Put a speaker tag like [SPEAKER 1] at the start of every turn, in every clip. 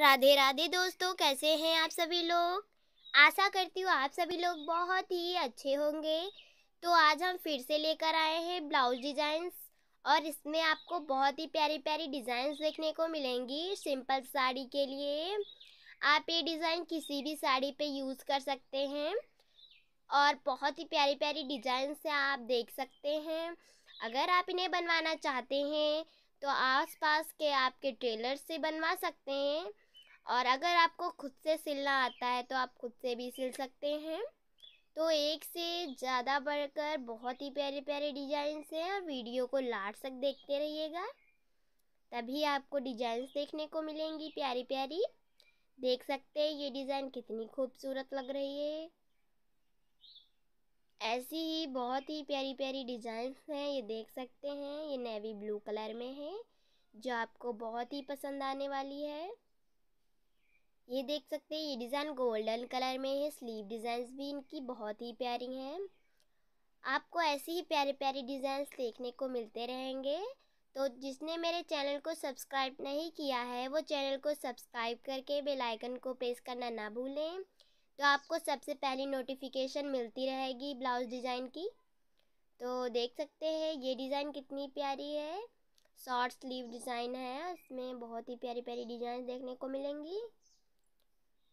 [SPEAKER 1] राधे राधे दोस्तों कैसे हैं आप सभी लोग आशा करती हूँ आप सभी लोग बहुत ही अच्छे होंगे तो आज हम फिर से लेकर आए हैं ब्लाउज डिज़ाइंस और इसमें आपको बहुत ही प्यारी प्यारी डिज़ाइंस देखने को मिलेंगी सिंपल साड़ी के लिए आप ये डिज़ाइन किसी भी साड़ी पे यूज़ कर सकते हैं और बहुत ही प्यारी प्यारी डिज़ाइन से आप देख सकते हैं अगर आप इन्हें बनवाना चाहते हैं तो आसपास के आपके टेलर से बनवा सकते हैं और अगर आपको खुद से सिलना आता है तो आप खुद से भी सिल सकते हैं तो एक से ज़्यादा बढ़कर बहुत ही प्यारे प्यारे डिजाइन हैं और वीडियो को लास्ट तक देखते रहिएगा तभी आपको डिजाइन देखने को मिलेंगी प्यारी प्यारी देख सकते हैं ये डिज़ाइन कितनी खूबसूरत लग रही है ऐसी ही बहुत ही प्यारी प्यारी डिज़ाइंस हैं ये देख सकते हैं ये नेवी ब्लू कलर में है जो आपको बहुत ही पसंद आने वाली है ये देख सकते हैं ये डिज़ाइन गोल्डन कलर में है स्लीव डिज़ाइंस भी इनकी बहुत ही प्यारी हैं आपको ऐसे ही प्यारे प्यारे डिज़ाइंस देखने को मिलते रहेंगे तो जिसने मेरे चैनल को सब्सक्राइब नहीं किया है वो चैनल को सब्सक्राइब करके बेल आइकन को प्रेस करना ना भूलें तो आपको सबसे पहली नोटिफिकेशन मिलती रहेगी ब्लाउज डिज़ाइन की तो देख सकते हैं ये डिज़ाइन कितनी प्यारी है शॉर्ट स्लीव डिज़ाइन है इसमें बहुत ही प्यारी प्यारी डिज़ाइन देखने को मिलेंगी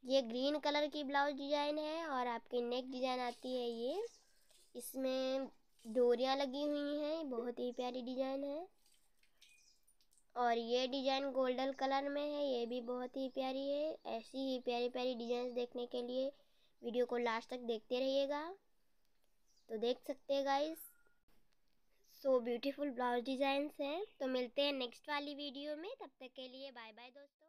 [SPEAKER 1] ये ग्रीन कलर की ब्लाउज डिजाइन है और आपकी नेक डिजाइन आती है ये इसमें डोरियाँ लगी हुई हैं बहुत ही प्यारी डिजाइन है और ये डिजाइन गोल्डन कलर में है ये भी बहुत ही प्यारी है ऐसी ही प्यारी प्यारी डिजाइन देखने के लिए वीडियो को लास्ट तक देखते रहिएगा तो देख सकते हैं guys so beautiful blouse design हैं तो मिलते हैं नेक्स्ट वाली वीडियो में तब तक के लिए बाय बाय दोस्तों